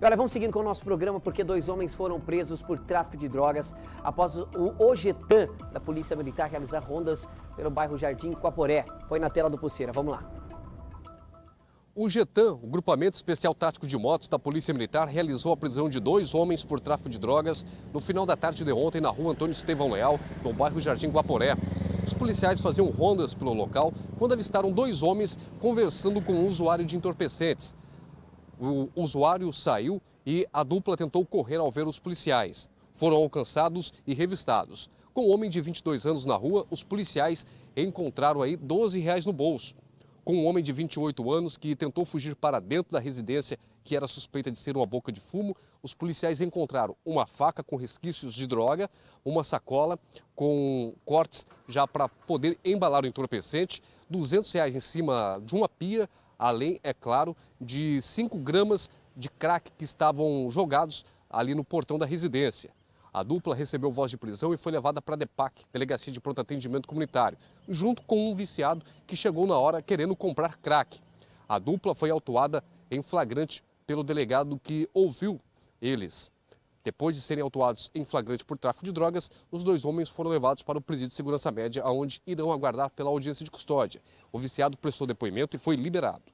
Agora vamos seguindo com o nosso programa porque dois homens foram presos por tráfico de drogas após o Ogetan da Polícia Militar realizar rondas pelo bairro Jardim Quaporé. Põe na tela do Pulseira, vamos lá. O GETAM, o Grupamento Especial Tático de Motos da Polícia Militar, realizou a prisão de dois homens por tráfico de drogas no final da tarde de ontem na rua Antônio Estevão Leal, no bairro Jardim Guaporé. Os policiais faziam rondas pelo local quando avistaram dois homens conversando com um usuário de entorpecentes o usuário saiu e a dupla tentou correr ao ver os policiais. Foram alcançados e revistados. Com o um homem de 22 anos na rua, os policiais encontraram aí 12 reais no bolso. Com um homem de 28 anos que tentou fugir para dentro da residência, que era suspeita de ser uma boca de fumo, os policiais encontraram uma faca com resquícios de droga, uma sacola com cortes já para poder embalar o entorpecente, 200 reais em cima de uma pia, além, é claro, de 5 gramas de crack que estavam jogados ali no portão da residência. A dupla recebeu voz de prisão e foi levada para a DEPAC, Delegacia de Pronto Atendimento Comunitário, junto com um viciado que chegou na hora querendo comprar crack. A dupla foi autuada em flagrante pelo delegado que ouviu eles. Depois de serem autuados em flagrante por tráfico de drogas, os dois homens foram levados para o presídio de segurança média, onde irão aguardar pela audiência de custódia. O viciado prestou depoimento e foi liberado.